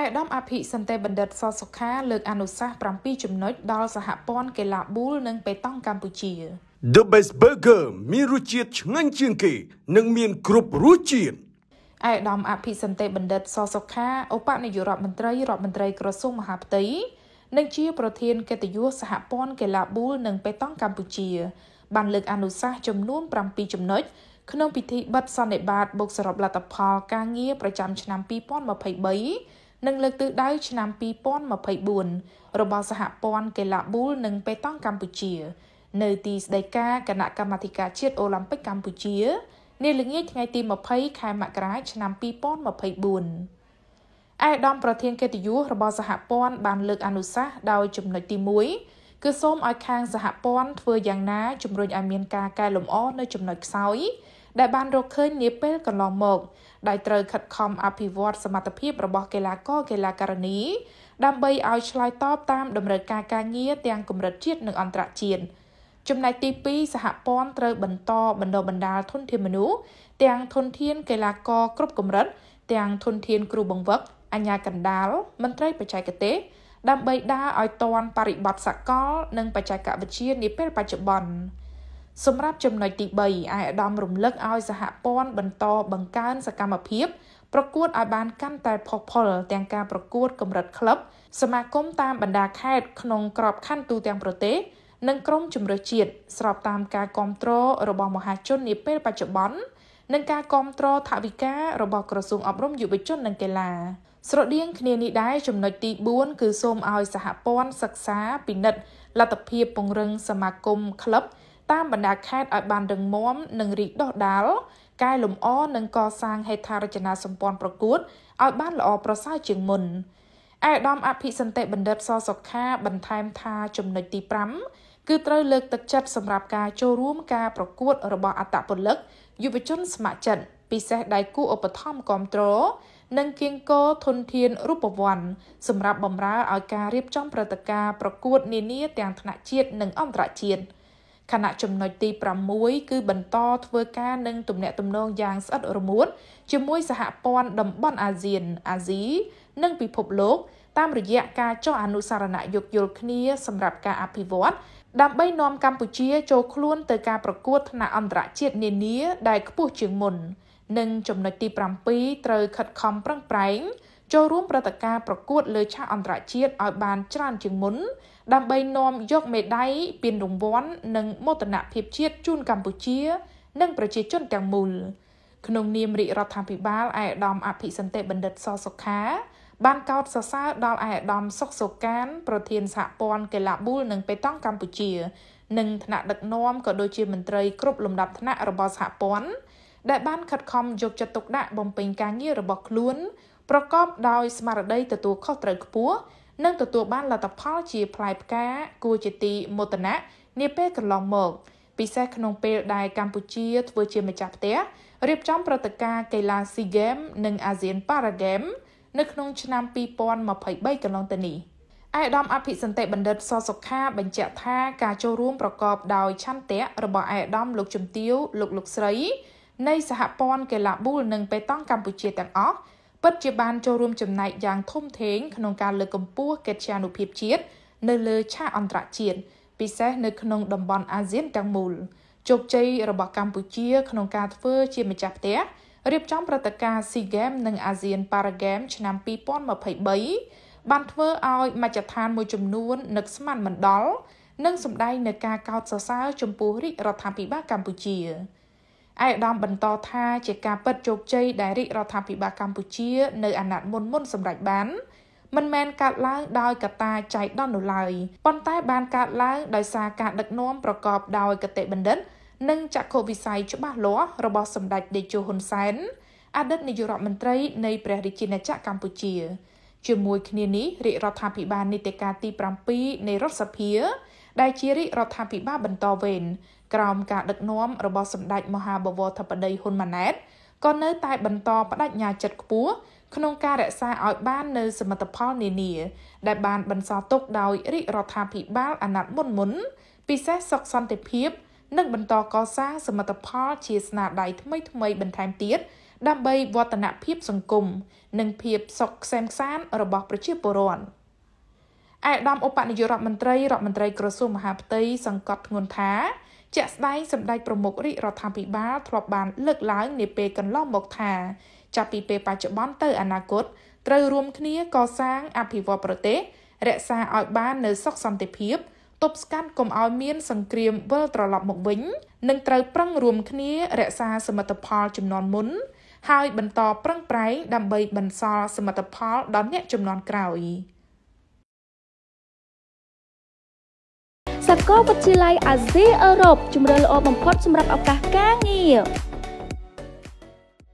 ឯកឧត្តមអភិសន្តិបណ្ឌិតសសុខាលើកអនុសាសន៍7ចំណុចដល់សហព័ន្ធកីឡាប៊ូលនិងបេតង់កម្ពុជា The Best Burger មានរសជាតិឆ្ងាញ់ជាងគេនិងមានគ្រប់រសជាតិឯកឧត្តមអភិសន្តិបណ្ឌិតសសុខាឧបនាយករដ្ឋមន្ត្រីរដ្ឋមន្ត្រីក្រសួងមហាផ្ទៃនិងជាប្រធានកិត្តិយសសហព័ន្ធកីឡាប៊ូលនិងបេតង់កម្ពុជាបានលើកអនុសាសន៍ចំនួន7ចំណុចក្នុងពិធីបិទសន្និបាតបុកសរុបលទ្ធផល ការងារប្រចាំឆ្នាំ2023និងលើកទិសដៅឆ្នាំ2024របស់សហព័ន្ធកីឡាប៊ូលនិងប៉េតង់កម្ពុជា នៅ ទីស្តីការគណៈកម្មាធិការជាតិអូឡ িম্প ិកកម្ពុជានាល្ងាចថ្ងៃទី20ខែមករាឆ្នាំ2024ឯកឧត្តមប្រធានកិត្តិយសរបស់សហព័ន្ធបានលើកអនុសាសន៍ដោយចំណុចទី1គឺសូមឲ្យខាងសហព័ន្ធធ្វើយ៉ាងណាជំរុញឲ្យមានការកែលម្អនៅចំណុចខ្សោយដែលបានរកឃើញនាពេលកន្លងមកដែលត្រូវខិតខំអភិវឌ្ឍសមត្ថភាពរបស់កីឡាករកីឡាករនីដើម្បីឲ្យឆ្លើយតបតាមតម្រូវការការងារទាំងកម្រិតជាតិនិង អន្តរជាតិចំណែកទី2សហព័ន្ធត្រូវបន្តបណ្ដុះបណ្ដាលធនធានមនុស្សទាំងធនធានកីឡាករគ្រប់កម្រិតទាំងធនធានគ្រូបង្វឹកអាជ្ញាកណ្ដាលមន្ត្រីបច្ចេកទេសដើម្បីដើរឲ្យទាន់បរិបត្តិសកលនិងបច្ចេកវិទ្យានាពេលបច្ចុប្បន្ន។សម្រាប់ចំណុចទី3ឯកឧត្តមរំលឹកឲ្យសហព័ន្ធបន្តបង្កើនសកម្មភាព ប្រកួតឲ្យបានកាន់តែផុសផុលទាំងការប្រកួតកម្រិតក្លឹបសមាគមតាមបណ្ដាខេត្តក្នុងក្របខ័ណ្ឌទូទាំងប្រទេសនិងក្រុមជម្រើសជាតិស្របតាមការគ្រប់គ្រងរបស់មហាជននាពេលបច្ចុប្បន្ននិងការគ្រប់គ្រងថវិការបស់ក្រសួងអប់រំយុវជននិងកីឡា ស្រដៀងគ្នានេះដែរចំណុចទី4គឺសូមឲ្យ សហព័ន្ធសិក្សាពិនិត្យលទ្ធភាពពង្រឹងសមាគមក្លឹបតាមបណ្ដាខេត្តឲ្យបានរឹងមាំនិងរីកដុះដាលកែលម្អនិងកសាងហេដ្ឋារចនាសម្ព័ន្ធប្រកួតឲ្យបានល្អប្រសើរជាងមុនឯកឧត្តមអភិសន្តិបណ្ឌិតសសុខា បន្ថែមថាចំណុចទី5គឺត្រូវលើកទឹកចិត្តសម្រាប់ការចូលរួមការប្រកួតរបស់អត្តពលិកយុវជនស្ម័គ្រចិត្តពិសេសដៃគូឧបត្ថម្ភគ្រប់គ្រងនិងគៀងគរធនធានរូបវ័ន្តសម្រាប់បម្រើឲ្យការរៀបចំព្រឹត្តិការណ៍ប្រកួត នានា ទាំងថ្នាក់ជាតិនិងអន្តរជាតិ។ខណៈចំណុចទី6គឺបន្តធ្វើការនឹងទំនាក់ទំនងយ៉ាងស្អិតរមួតជាមួយសហព័ន្ធតំបន់អាស៊ានអាស៊ីនិងពិភពលោកតាមរយៈការចុះអនុសារណៈយោគយល់គ្នាសម្រាប់ការអភិវឌ្ឍដើម្បីនាំកម្ពុជាចូលខ្លួនទៅការប្រកួតថ្នាក់អន្តរជាតិនានាដែលខ្ពស់ជាងមុន និងចំណុចទី7ត្រូវ ខិតខំប្រឹងប្រែងចូលរួមព្រឹត្តិការណ៍ប្រកួតលើឆាកអន្តរជាតិឲ្យបានច្រើន ជាងមុនដើម្បីនាំយក មេដាយពានរង្វាន់និងមោទនភាពជាតិជូនកម្ពុជា និងប្រជាជនទាំងមូលក្នុងនាមរាជរដ្ឋាភិបាលឯកឧត្តមអភិសន្តិបណ្ឌិតសសុខា បានកោតសរសើរដល់ឯកឧត្តមសុកសូកានប្រធានសហព័ន្ធកីឡាប៊ូលនិងប៉េតង់កម្ពុជានិងថ្នាក់ដឹកនាំក៏ដូចជាមន្ត្រីគ្រប់លំដាប់ថ្នាក់របស់សហព័ន្ធដែលបានខិតខំយកចិត្តទុកដាក់បំពេញការងាររបស់ខ្លួនប្រកបដោយស្មារតីទទួលខុសត្រូវខ្ពស់និងទទួលបានលទ្ធផលជា ផ្លែផ្កាគួរជាទីមោទនៈនាពេលកន្លងមកពិសេសក្នុងពេលដែលកម្ពុជាធ្វើជាម្ចាស់ផ្ទះរៀបចំព្រឹត្តិការណ៍កីឡា SEA Games និង ASEAN Para Games នៅក្នុង ឆ្នាំ2023កន្លងទៅនេះឯកឧត្តមអភិសន្តិបណ្ឌិតសសុខាបញ្ជាក់ថាការចូលរួមប្រកបដោយឆន្ទៈរបស់ឯកឧត្តមលោកជំទាវលោកលោកស្រីនៃសហព័ន្ធកីឡាប៊ូលនិងប៉េតង់កម្ពុជាទាំងអស់ពិតជាបានចូលរួមចំណែកយ៉ាងធំធេងក្នុងការលើកកម្ពស់កិត្យានុភាពជាតិនៅលើឆាកអន្តរជាតិពិសេសនៅក្នុងតំបន់អាស៊ានទាំងមូលជោគជ័យរបស់កម្ពុជាក្នុងការធ្វើជាម្ចាស់ផ្ទះរៀបចំព្រឹត្តិការណ៍ SEA Games និង ASEAN Para Games ឆ្នាំ2023បានធ្វើឲ្យមជ្ឈដ្ឋានមួយចំនួននឹកស្មានមិនដល់និងសម្ដែងនៅការកោតសរសើរចំពោះរាជរដ្ឋាភិបាលកម្ពុជា។ឯកឧត្តមបន្តថាជាការពិតជោគជ័យដែលរាជរដ្ឋាភិបាលកម្ពុជានៅអាណត្តិមុនមុនសម្រេចបាន មិនមែនកើតឡើងដោយកត្តាចៃដន្យនោះឡើយប៉ុន្តែបានកើតឡើងដោយសារការដឹកនាំប្រកបដោយគតិបណ្ឌិត និងចក្ខុវិស័យច្បាស់លាស់របស់សម្ដេចតេជោហ៊ុនសែនអតីតនាយករដ្ឋមន្ត្រី នៃព្រះរាជាណាចក្រកម្ពុជាជាមួយ គ្នានេះរាជរដ្ឋាភិបាលនីតិកាលទី7នៃរដ្ឋសភាដែលជារាជរដ្ឋាភិបាលបន្តវេនក្រោមការដឹកនាំរបស់សម្ដេចមហាបវរធិបតីហ៊ុនម៉ាណែតក៏នៅតែបន្តបដិញ្ញាចិត្តខ្ពស់ក្នុងការរក្សាឲ្យបាននៅសមិទ្ធផលនានា ដែលបានបន្សល់ទុកដោយរាជរដ្ឋាភិបាលអាណត្តិមុនមុនពិសេសសុខសន្តិភាពនិងបន្តកសាងសមិទ្ធផលជាស្នាដៃថ្មីថ្មីបន្ថែមទៀតដើម្បីវឌ្ឍនភាពសង្គមនិងភាពសុខក្សេមក្សាន្តរបស់ប្រជាពលរដ្ឋ។ឯកឧត្តមឧបនាយករដ្ឋមន្ត្រីរដ្ឋមន្ត្រីក្រសួងមហាផ្ទៃសង្កត់ធ្ងន់ថាជាក់ស្ដែងសម្ដេចប្រមុខរាជរដ្ឋាភិបាលធ្លាប់បានលើកឡើង នាពេលកន្លងមកថា ចាប់ពីពេលបច្ចុប្បន្នទៅអនាគតត្រូវរួមគ្នាកសាងអភិវឌ្ឍប្រទេស រក្សាឲ្យបាននូវសុខសន្តិភាព ទប់ស្កាត់កុំឲ្យមានសង្គ្រាមវិលត្រឡប់មកវិញ និងត្រូវប្រឹងរួមគ្នារក្សាសមិទ្ធផលចំនួនមុនហើយបន្តប្រឹងប្រែងដើម្បីបន្សល់សមិទ្ធផលដល់អ្នកចំនួនក្រោយ។សាកលវិទ្យាល័យអាស៊ីអឺរ៉ុបជំរឿនល្អបំផុតសម្រាប់ឱកាសការងារ។